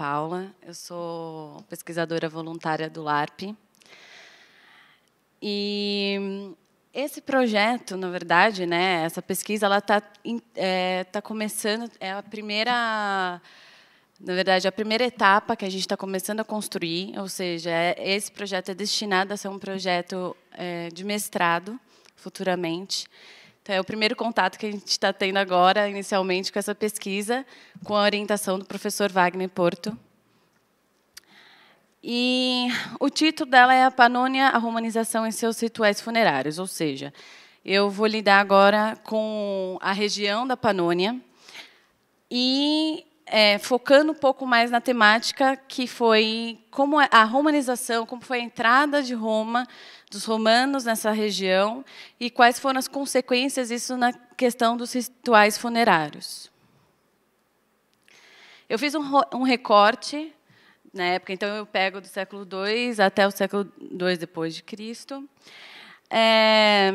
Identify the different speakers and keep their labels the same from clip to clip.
Speaker 1: Paula, eu sou pesquisadora voluntária do LARP. E esse projeto, na verdade, né, essa pesquisa, ela está é, tá começando, é a primeira, na verdade, a primeira etapa que a gente está começando a construir, ou seja, é, esse projeto é destinado a ser um projeto é, de mestrado futuramente. Então, é o primeiro contato que a gente está tendo agora, inicialmente, com essa pesquisa, com a orientação do professor Wagner Porto. E o título dela é A Panônia, a Romanização em seus Rituais Funerários, ou seja, eu vou lidar agora com a região da Panônia e é, focando um pouco mais na temática que foi como é a romanização, como foi a entrada de Roma dos romanos nessa região e quais foram as consequências disso na questão dos rituais funerários. Eu fiz um, um recorte na época, então eu pego do século II até o século II depois de Cristo. É,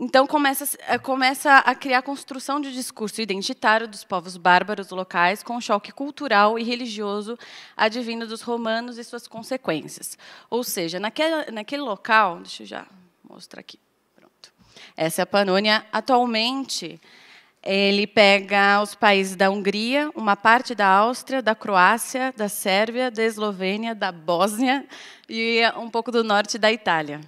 Speaker 1: então começa, eh, começa a criar a construção de discurso identitário dos povos bárbaros locais com choque cultural e religioso advindo dos romanos e suas consequências. Ou seja, naquele, naquele local, deixa eu já mostrar aqui, pronto. Essa é a Panônia. Atualmente, ele pega os países da Hungria, uma parte da Áustria, da Croácia, da Sérvia, da Eslovênia, da Bósnia e um pouco do norte da Itália.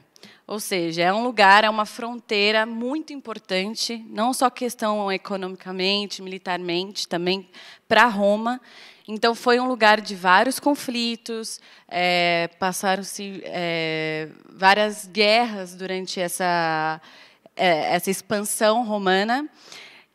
Speaker 1: Ou seja, é um lugar, é uma fronteira muito importante, não só questão economicamente, militarmente, também para Roma. Então, foi um lugar de vários conflitos, é, passaram-se é, várias guerras durante essa, é, essa expansão romana.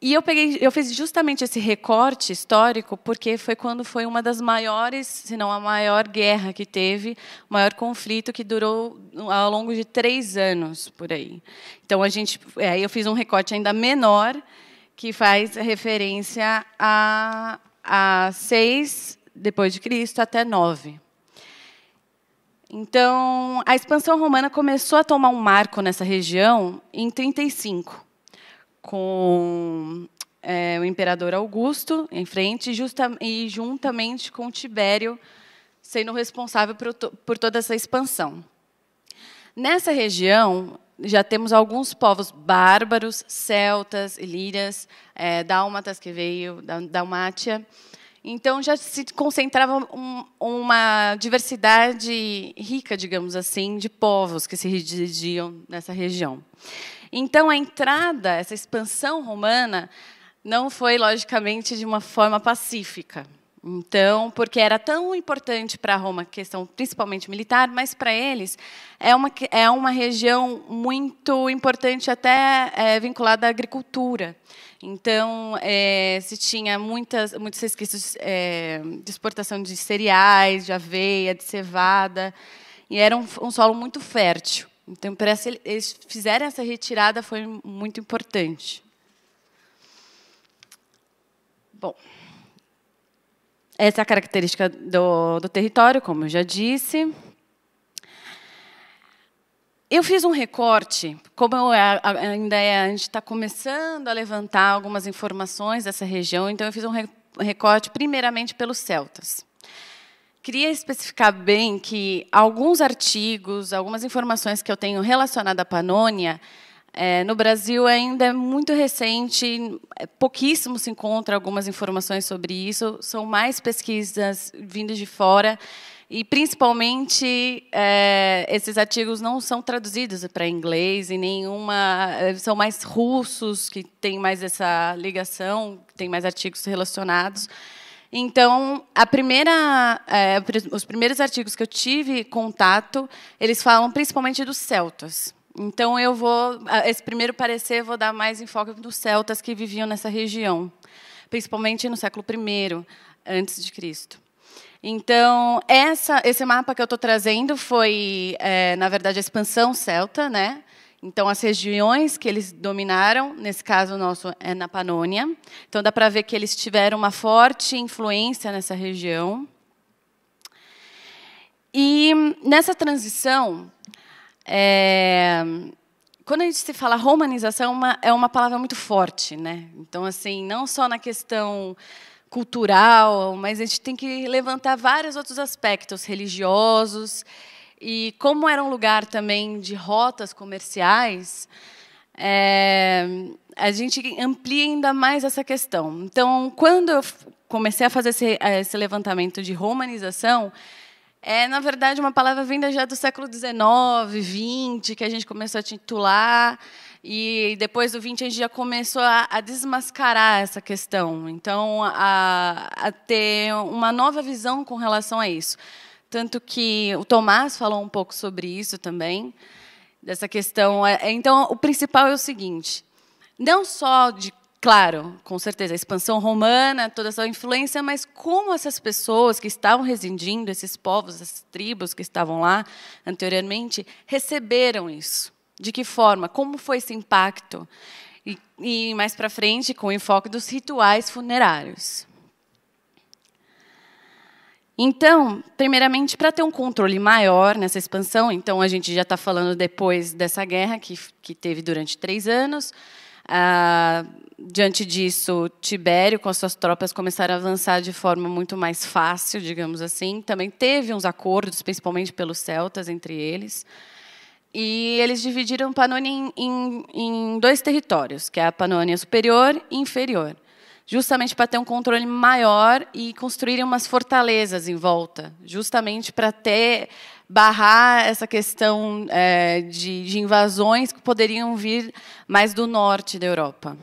Speaker 1: E eu peguei, eu fiz justamente esse recorte histórico porque foi quando foi uma das maiores, se não a maior guerra que teve, o maior conflito que durou ao longo de três anos por aí. Então a gente, é, aí é, eu fiz um recorte ainda menor que faz referência a, a seis depois de Cristo até nove. Então, a expansão romana começou a tomar um marco nessa região em 35 com é, o imperador Augusto em frente justa, e juntamente com Tibério sendo responsável por, por toda essa expansão. Nessa região, já temos alguns povos bárbaros, celtas, ilírias, é, dálmatas que veio, da, Dalmátia. Então, já se concentrava um, uma diversidade rica, digamos assim, de povos que se residiam nessa região. Então, a entrada, essa expansão romana, não foi, logicamente, de uma forma pacífica. Então, porque era tão importante para Roma, questão principalmente militar, mas para eles é uma, é uma região muito importante, até é, vinculada à agricultura. Então, é, se tinha muitas, muitos resquícios é, de exportação de cereais, de aveia, de cevada, e era um, um solo muito fértil. Então, para eles fizerem essa retirada foi muito importante. Bom, essa é a característica do, do território, como eu já disse. Eu fiz um recorte, como eu é, ainda é, a gente está começando a levantar algumas informações dessa região, então eu fiz um recorte primeiramente pelos celtas queria especificar bem que alguns artigos, algumas informações que eu tenho relacionada à Panônia, é, no Brasil ainda é muito recente, é, pouquíssimo se encontra algumas informações sobre isso, são mais pesquisas vindas de fora, e principalmente é, esses artigos não são traduzidos para inglês e nenhuma é, são mais russos que têm mais essa ligação, têm mais artigos relacionados. Então, a primeira, é, os primeiros artigos que eu tive contato, eles falam principalmente dos celtas. Então, eu vou esse primeiro parecer vou dar mais enfoque dos celtas que viviam nessa região, principalmente no século I antes de Cristo. Então, essa, esse mapa que eu estou trazendo foi, é, na verdade, a expansão celta, né? Então, as regiões que eles dominaram, nesse caso o nosso é na Panônia. Então, dá para ver que eles tiveram uma forte influência nessa região. E nessa transição, é, quando a gente se fala romanização, uma, é uma palavra muito forte, né? Então, assim, não só na questão cultural, mas a gente tem que levantar vários outros aspectos religiosos e como era um lugar também de rotas comerciais, é, a gente amplia ainda mais essa questão. Então, quando eu comecei a fazer esse, eh, esse levantamento de romanização, é, na verdade, uma palavra vinda já do século XIX, XX, que a gente começou a titular, e depois do XX a gente já começou a, a desmascarar essa questão. Então, a, a ter uma nova visão com relação a isso. Tanto que o Tomás falou um pouco sobre isso também, dessa questão. É, é, então, o principal é o seguinte: não só de, claro, com certeza, a expansão romana, toda essa influência, mas como essas pessoas que estavam residindo, esses povos, essas tribos que estavam lá anteriormente, receberam isso. De que forma? Como foi esse impacto? E, e mais para frente, com o enfoque dos rituais funerários. Então, primeiramente, para ter um controle maior nessa expansão, então a gente já está falando depois dessa guerra que, que teve durante três anos. Ah, diante disso, Tibério, com as suas tropas, começaram a avançar de forma muito mais fácil, digamos assim. Também teve uns acordos, principalmente pelos celtas, entre eles. E eles dividiram Panônia em, em, em dois territórios, que é a Panônia Superior e Inferior justamente para ter um controle maior e construírem umas fortalezas em volta, justamente para ter barrar essa questão é, de, de invasões que poderiam vir mais do norte da Europa.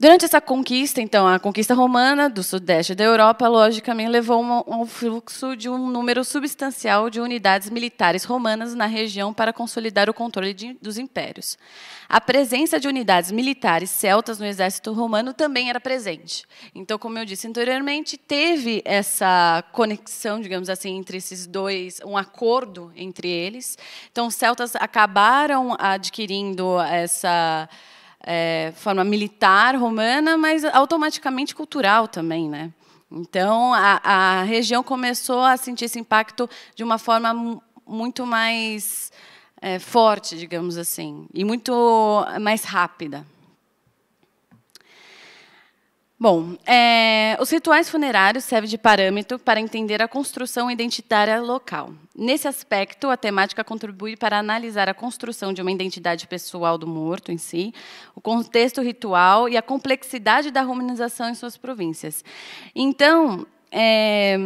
Speaker 1: Durante essa conquista, então, a conquista romana do sudeste da Europa, logicamente, levou ao fluxo de um número substancial de unidades militares romanas na região para consolidar o controle de, dos impérios. A presença de unidades militares celtas no exército romano também era presente. Então, como eu disse anteriormente, teve essa conexão, digamos assim, entre esses dois, um acordo entre eles. Então, os celtas acabaram adquirindo essa é, forma militar romana, mas automaticamente cultural também, né? Então a, a região começou a sentir esse impacto de uma forma muito mais é, forte, digamos assim, e muito mais rápida. Bom, é, os rituais funerários servem de parâmetro para entender a construção identitária local. Nesse aspecto, a temática contribui para analisar a construção de uma identidade pessoal do morto em si, o contexto ritual e a complexidade da romanização em suas províncias. Então, é,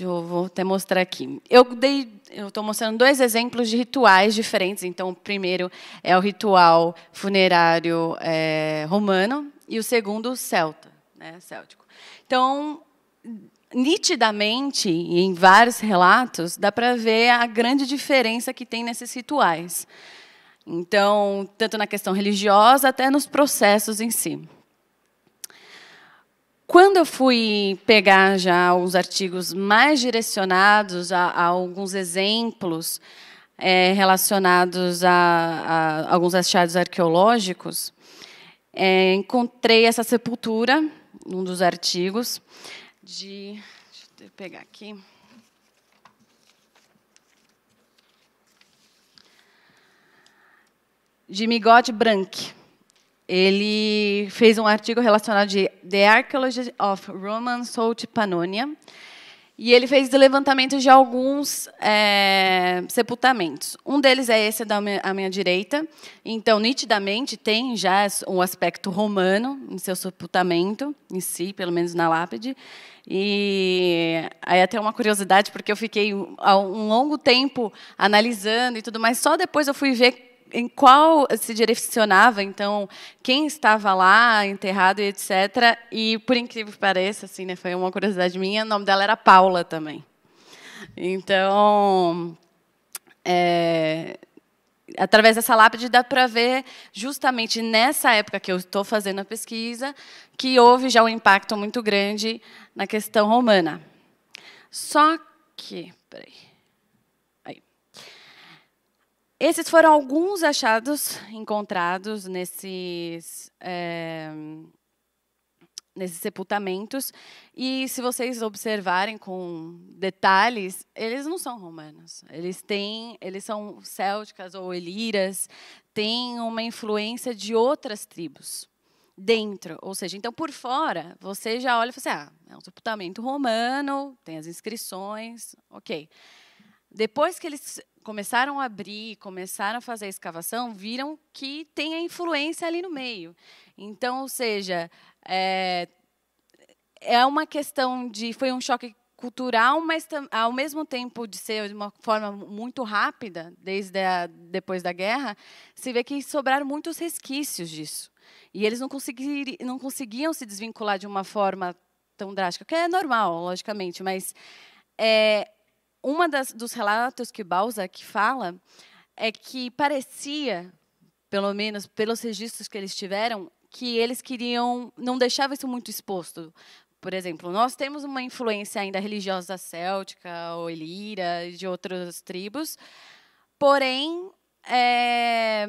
Speaker 1: eu vou até mostrar aqui. Eu dei, eu estou mostrando dois exemplos de rituais diferentes. Então, o primeiro é o ritual funerário é, romano, e o segundo celta, né, céltico. Então, nitidamente, em vários relatos, dá para ver a grande diferença que tem nesses rituais. Então, tanto na questão religiosa, até nos processos em si. Quando eu fui pegar já os artigos mais direcionados a, a alguns exemplos é, relacionados a, a, alguns achados arqueológicos, é, encontrei essa sepultura, num dos artigos, de. Deixa eu pegar aqui. De Migot Brank. Ele fez um artigo relacionado de The Archaeology of Roman Salt Pannonia, e ele fez levantamento de alguns é, sepultamentos. Um deles é esse da minha, à minha direita. Então, nitidamente, tem já um aspecto romano em seu sepultamento, em si, pelo menos na lápide. E aí até uma curiosidade, porque eu fiquei um longo tempo analisando e tudo mais, só depois eu fui ver em qual se direcionava, então, quem estava lá enterrado e etc. E, por incrível que pareça, assim, né, foi uma curiosidade minha, o nome dela era Paula também. Então, é, através dessa lápide dá para ver justamente nessa época que eu estou fazendo a pesquisa que houve já um impacto muito grande na questão romana. Só que, peraí. Esses foram alguns achados encontrados nesses, é, nesses sepultamentos. E se vocês observarem com detalhes, eles não são romanos. Eles têm, eles são célticas ou eliras, têm uma influência de outras tribos dentro, ou seja, então por fora, você já olha e fala assim, ah, é um sepultamento romano, tem as inscrições, ok. Depois que eles começaram a abrir, começaram a fazer a escavação, viram que tem a influência ali no meio. Então, ou seja, é, é uma questão de. Foi um choque cultural, mas ao mesmo tempo de ser de uma forma muito rápida, desde a, depois da guerra, se vê que sobraram muitos resquícios disso. E eles não, conseguir, não conseguiam se desvincular de uma forma tão drástica, que é normal, logicamente, mas é, uma das, dos relatos que Balzac fala é que parecia, pelo menos pelos registros que eles tiveram, que eles queriam não deixava isso muito exposto. Por exemplo, nós temos uma influência ainda religiosa céltica ou ilíria de outras tribos, porém é,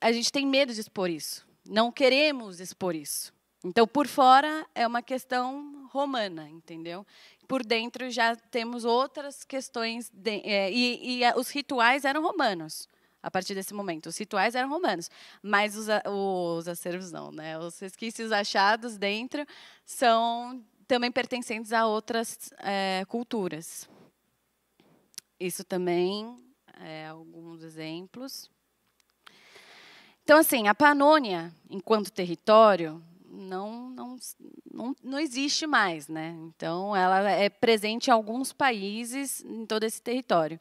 Speaker 1: a gente tem medo de expor isso. Não queremos expor isso. Então, por fora é uma questão romana, entendeu? por dentro já temos outras questões. De, é, e, e é, os rituais eram romanos a partir desse momento. Os rituais eram romanos, mas os, os acervos não, né? Os resquícios achados dentro são também pertencentes a outras é, culturas. Isso também é alguns exemplos. Então, assim, a Panônia, enquanto território, não, não, não, não existe mais, né? Então, ela é presente em alguns países em todo esse território.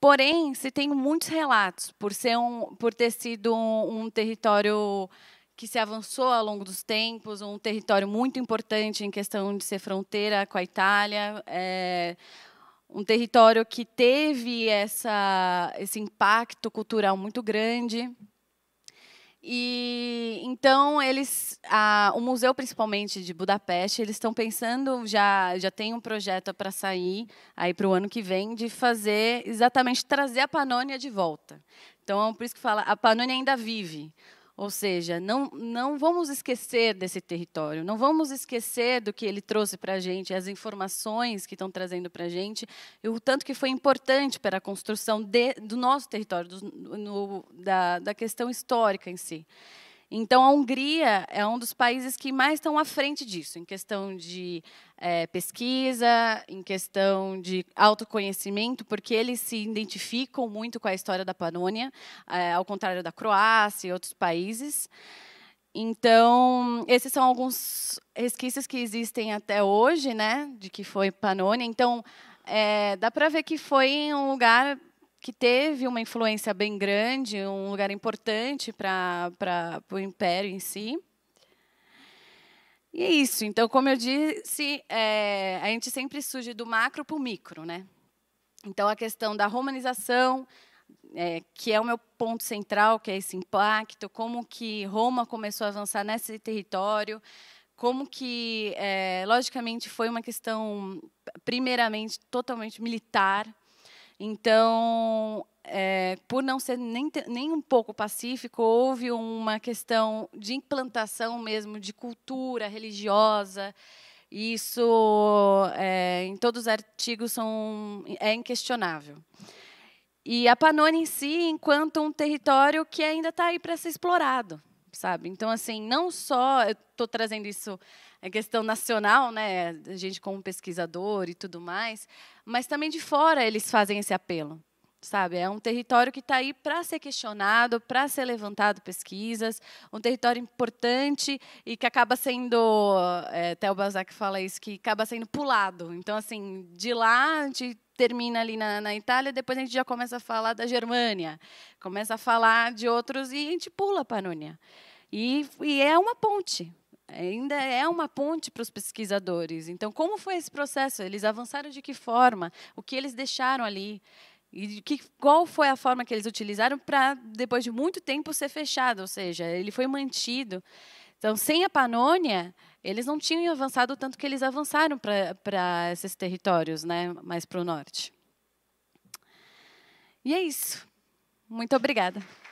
Speaker 1: Porém, se tem muitos relatos por ser um, por ter sido um, um território que se avançou ao longo dos tempos, um território muito importante em questão de ser fronteira com a Itália, é, um território que teve essa, esse impacto cultural muito grande. E então eles, a, o museu principalmente de Budapeste, eles estão pensando já já tem um projeto para sair aí para o ano que vem de fazer exatamente trazer a Panônia de volta. Então é por isso que fala a Panônia ainda vive. Ou seja, não, não vamos esquecer desse território, não vamos esquecer do que ele trouxe para a gente, as informações que estão trazendo para a gente, o tanto que foi importante para a construção de, do nosso território, do, no, da, da questão histórica em si. Então, a Hungria é um dos países que mais estão à frente disso, em questão de é, pesquisa, em questão de autoconhecimento, porque eles se identificam muito com a história da Panônia, é, ao contrário da Croácia e outros países. Então, esses são alguns resquícios que existem até hoje, né, de que foi Panônia. Então, é, dá para ver que foi um lugar que teve uma influência bem grande, um lugar importante para o Império em si. E é isso. Então, como eu disse, é, a gente sempre surge do macro para o micro, né? Então, a questão da romanização, é, que é o meu ponto central, que é esse impacto, como que Roma começou a avançar nesse território, como que, é, logicamente, foi uma questão primeiramente totalmente militar, então, é, por não ser nem, nem um pouco pacífico, houve uma questão de implantação mesmo de cultura religiosa. Isso, é, em todos os artigos, são, é inquestionável. E a Panônia em si, enquanto um território que ainda está aí para ser explorado, sabe? Então, assim, não só estou trazendo isso a é questão nacional, né, a gente como pesquisador e tudo mais, mas também de fora eles fazem esse apelo. Sabe, é um território que está aí para ser questionado, para ser levantado pesquisas, um território importante e que acaba sendo, é, até o Balzac fala isso, que acaba sendo pulado. Então, assim, de lá a gente termina ali na, na, Itália, depois a gente já começa a falar da Germânia, começa a falar de outros e a gente pula a Panônia. E, e é uma ponte, ainda é uma ponte para os pesquisadores. Então, como foi esse processo? Eles avançaram de que forma? O que eles deixaram ali? E que, qual foi a forma que eles utilizaram para, depois de muito tempo, ser fechado? Ou seja, ele foi mantido. Então, sem a Panônia, eles não tinham avançado tanto que eles avançaram para esses territórios, né, mais para o norte. E é isso. Muito obrigada.